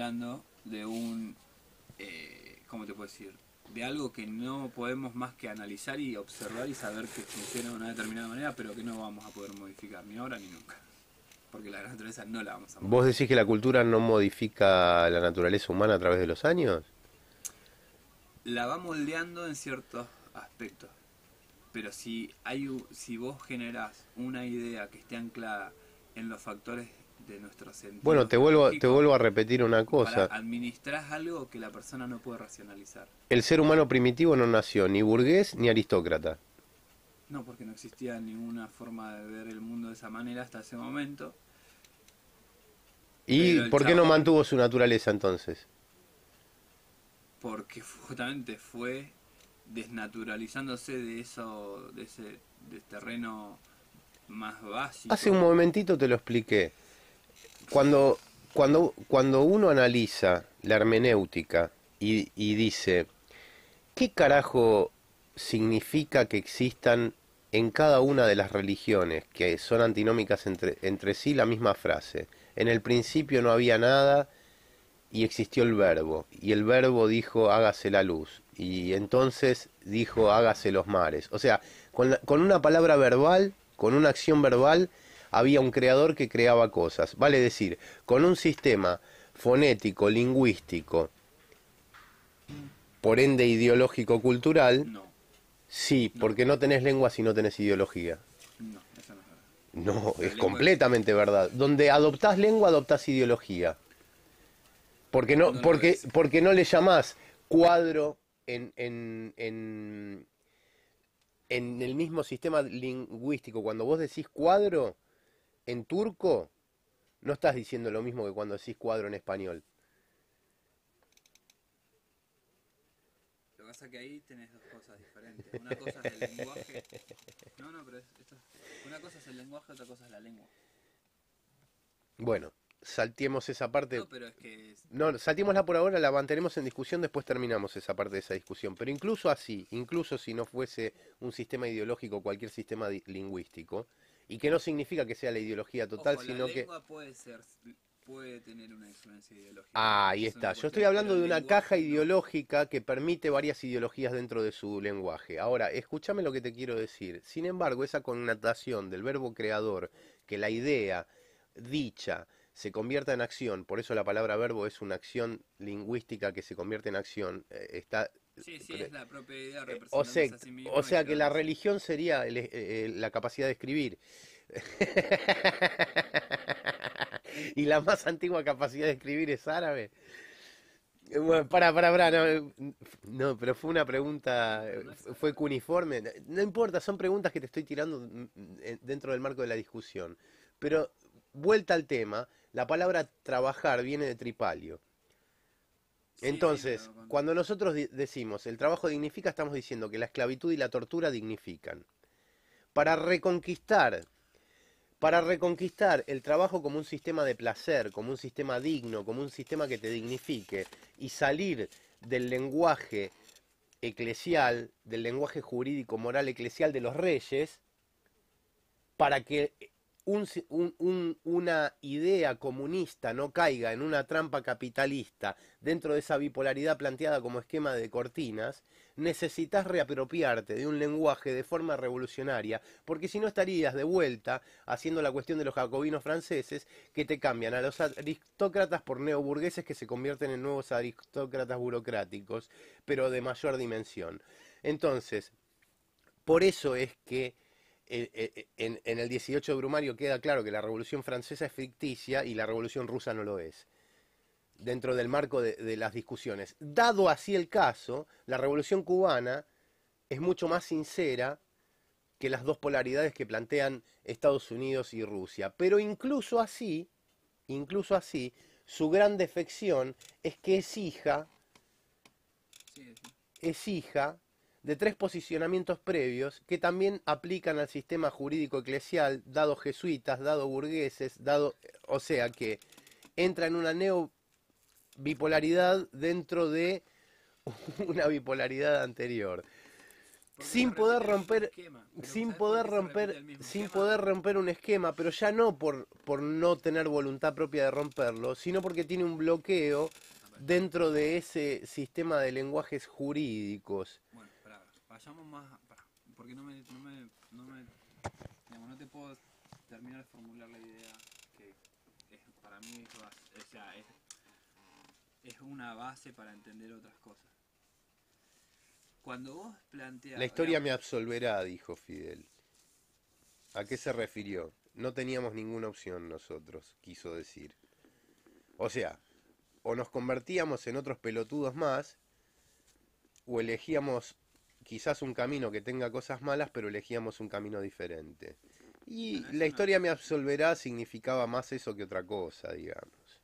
hablando de un, eh, ¿cómo te puedo decir? De algo que no podemos más que analizar y observar y saber que funciona de una determinada manera, pero que no vamos a poder modificar ni ahora ni nunca. Porque la naturaleza no la vamos a modificar. ¿Vos decís que la cultura no modifica la naturaleza humana a través de los años? La va moldeando en ciertos aspectos. Pero si, hay, si vos generás una idea que esté anclada en los factores de Bueno, te vuelvo, te vuelvo a repetir una cosa. administras algo que la persona no puede racionalizar. El ser humano primitivo no nació ni burgués ni aristócrata. No, porque no existía ninguna forma de ver el mundo de esa manera hasta ese momento. ¿Y por qué no mantuvo su naturaleza entonces? Porque justamente fue desnaturalizándose de eso, de ese este terreno más básico. Hace un momentito te lo expliqué cuando, cuando, cuando uno analiza la hermenéutica y, dice, ¿qué carajo significa que existan en cada una de las religiones que son antinómicas entre, entre, sí la misma frase. En el principio no había nada y existió el verbo. Y el verbo dijo hágase la luz. Y entonces dijo hágase los mares. O sea, con, con una palabra verbal, con una acción verbal, había un creador que creaba cosas. Vale decir, con un sistema fonético, lingüístico, por ende ideológico cultural, sí, porque no tenés lengua si no tenés ideología. No, esa no es verdad. No, es completamente verdad. Donde adoptás lengua, adoptás ideología. Porque no, porque, porque no le llamás cuadro en, en, en, en el mismo sistema lingüístico. Cuando vos decís cuadro, en turco, no estás diciendo lo mismo que cuando decís cuadro en español. Lo que pasa es que ahí tenés dos cosas diferentes. Una cosa es el lenguaje. No, no, pero esto, una cosa es el lenguaje, otra cosa es la lengua. Bueno, saltemos esa parte. No, pero es que... no, saltémosla por ahora, la mantenemos en discusión, después terminamos esa parte de esa discusión. Pero incluso así, incluso si no fuese un sistema ideológico, cualquier sistema lingüístico, y que no significa que sea la ideología total, sino la lengua puede ser puede tener una influencia ideológica. Ah, ahí está. Yo estoy hablando de una caja ideológica que permite varias ideologías dentro de su lenguaje. Ahora, escúchame lo que te quiero decir. Sin embargo, esa connotación del verbo creador, que la idea dicha se convierta en acción, por eso la palabra verbo es una acción lingüística que se convierte en acción, eh, está Sí, sí, es la propia idea eh, o sea, o sea que la religión sería eh, eh, la capacidad de escribir. y la más antigua capacidad de escribir es árabe. Bueno, para, para, para, no, no, pero fue una pregunta, fue cuniforme. No importa, son preguntas que te estoy tirando mm, dentro del marco de la discusión. Pero vuelta al tema, la palabra trabajar viene de tripalio. Entonces, cuando nosotros decimos el trabajo dignifica, estamos diciendo que la esclavitud y la tortura dignifican. Para reconquistar, para reconquistar el trabajo como un sistema de placer, como un sistema digno, como un sistema que te dignifique y salir del lenguaje eclesial, del lenguaje jurídico moral eclesial de los reyes, para que una idea comunista no caiga en una trampa capitalista dentro de esa bipolaridad planteada como esquema de cortinas, necesitas reapropiarte de un lenguaje de forma revolucionaria, porque si no estarías de vuelta haciendo la cuestión de los jacobinos franceses que te cambian a los aristócratas por neoburgueses que se convierten en nuevos aristócratas burocráticos, pero de mayor dimensión. Entonces, por eso es que e, e, e, en, el 18 de Brumario queda claro que la Revolución Francesa es ficticia y la Revolución Rusa no lo es, dentro del marco de, las discusiones. Dado así el caso, la Revolución Cubana es mucho más sincera que las dos polaridades que plantean Estados Unidos y Rusia. Pero incluso así, incluso así, su gran defección es que es hija de tres posicionamientos previos que también aplican al sistema jurídico eclesial, dado jesuitas, dado burgueses, dado... O sea que entra en una neobipolaridad dentro de una bipolaridad anterior. sin poder romper sin poder romper sin poder romper un esquema pero ya no por por no tener voluntad propia de romperlo sino porque tiene un bloqueo dentro de ese sistema de lenguajes jurídicos vayamos más... porque no me, no me, no me... no te puedo terminar de formular la idea que para mí es, o sea, es, una base para entender otras cosas. Cuando vos planteas... La historia me absolverá, dijo Fidel. ¿A qué se refirió? No teníamos ninguna opción nosotros, quiso decir. O sea, o nos convertíamos en otros pelotudos más, o elegíamos quizás un camino que tenga cosas malas, pero elegíamos un camino diferente. Y la historia me absolverá significaba más eso que otra cosa, digamos.